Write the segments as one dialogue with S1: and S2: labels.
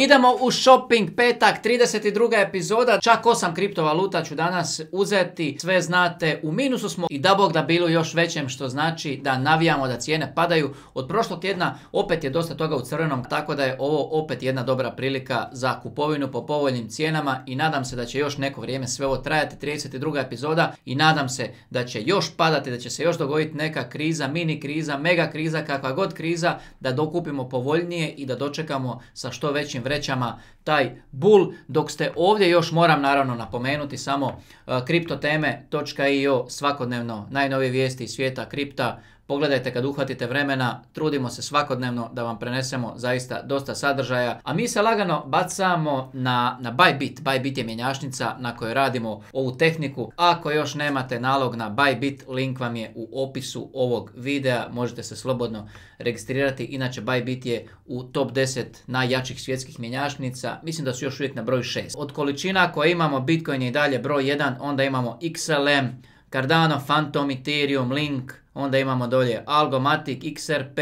S1: Idemo u shopping petak, 32. epizoda, čak 8 kriptovaluta ću danas uzeti, sve znate u minusu smo i da bog da bilo još većem što znači da navijamo da cijene padaju. Od prošlog tjedna opet je dosta toga u crvenom, tako da je ovo opet jedna dobra prilika za kupovinu po povoljnim cijenama i nadam se da će još neko vrijeme sve ovo trajati, 32. epizoda i nadam se da će još padati, da će se još dogoditi neka kriza, mini kriza, mega kriza, kakva god kriza, da dokupimo povoljnije i da dočekamo sa što većim vrećama taj bull, dok ste ovdje još moram naravno napomenuti samo e, kriptoteme.io svakodnevno najnovije vijesti svijeta kripta, Pogledajte kad uhvatite vremena, trudimo se svakodnevno da vam prenesemo zaista dosta sadržaja, a mi se lagano bacamo na, na Bybit. Bybit je mjenjačnica na kojoj radimo ovu tehniku. Ako još nemate nalog na Bybit, link vam je u opisu ovog videa, možete se slobodno registrirati. Inače, Bybit je u top 10 najjačih svjetskih mjenjačnica, mislim da su još uvijek na broj 6. Od količina koje imamo, Bitcoin je i dalje broj 1, onda imamo XLM, Cardano, Phantom, Ethereum, Link, Onda imamo dolje Algomatic, XRP,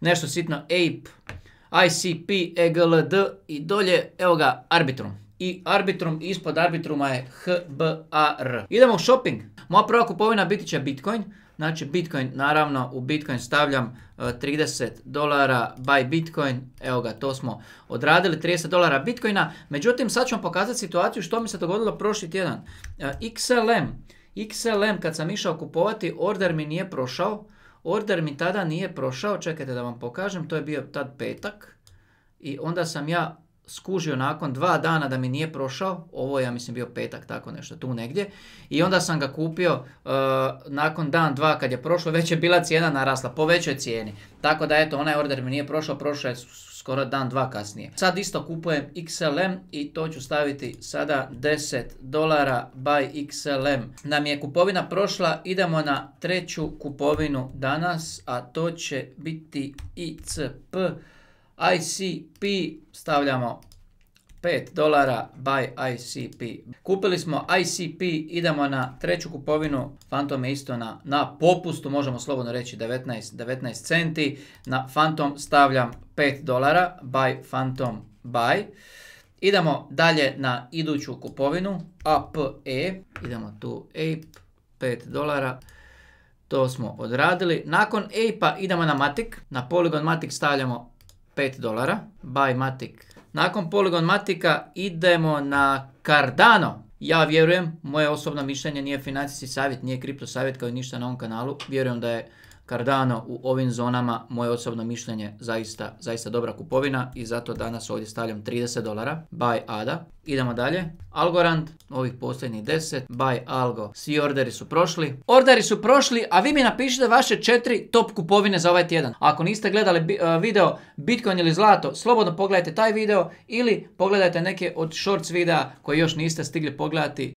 S1: nešto sitno Ape, ICP, EGLD i dolje, evo ga, Arbitrum i arbitrum, ispod arbitruma je HBAR. Idemo u shopping. Moja prva kupovina biti će Bitcoin. Znači Bitcoin, naravno u Bitcoin stavljam 30 e, dolara buy Bitcoin. Evo ga, to smo odradili, 30 dolara Bitcoina. Međutim, sad ću vam pokazati situaciju što mi se dogodilo prošli tjedan. E, XLM XLM kad sam išao kupovati, order mi nije prošao. Order mi tada nije prošao, čekajte da vam pokažem, to je bio tad petak. I onda sam ja skužio nakon dva dana da mi nije prošao, ovo ja mislim bio petak, tako nešto, tu negdje, i onda sam ga kupio e, nakon dan, dva kad je prošlo, već je bila cijena narasla, po većoj cijeni. Tako da eto, onaj order mi nije prošao, prošao je skoro dan, dva kasnije. Sad isto kupujem XLM i to ću staviti sada 10 dolara by XLM. Nam je kupovina prošla, idemo na treću kupovinu danas, a to će biti ICP ICP stavljamo 5 dolara by ICP. Kupili smo ICP, idemo na treću kupovinu, Phantom je isto na, na popustu, možemo slobodno reći 19, 19 centi. Na Phantom stavljam 5 dolara buy Phantom buy. Idemo dalje na iduću kupovinu, APE, idemo tu Ape, 5 dolara. To smo odradili. Nakon Ape-a idemo na Matic. Na poligon Matic stavljamo 5 dolara, buy Matic. Nakon Polygon matica idemo na Cardano. Ja vjerujem, moje osobno mišljenje nije financijski savjet, nije kripto savjet kao i ništa na ovom kanalu. Vjerujem da je Cardano u ovim zonama, moje osobno mišljenje, zaista, zaista dobra kupovina i zato danas ovdje stavljam 30 dolara, buy ADA. Idemo dalje. Algorand, ovih posljednjih 10, buy Algo. Svi orderi su prošli. Orderi su prošli, a vi mi napišite vaše 4 top kupovine za ovaj tjedan. Ako niste gledali e, video Bitcoin ili zlato, slobodno pogledajte taj video ili pogledajte neke od shorts videa koje još niste stigli pogledati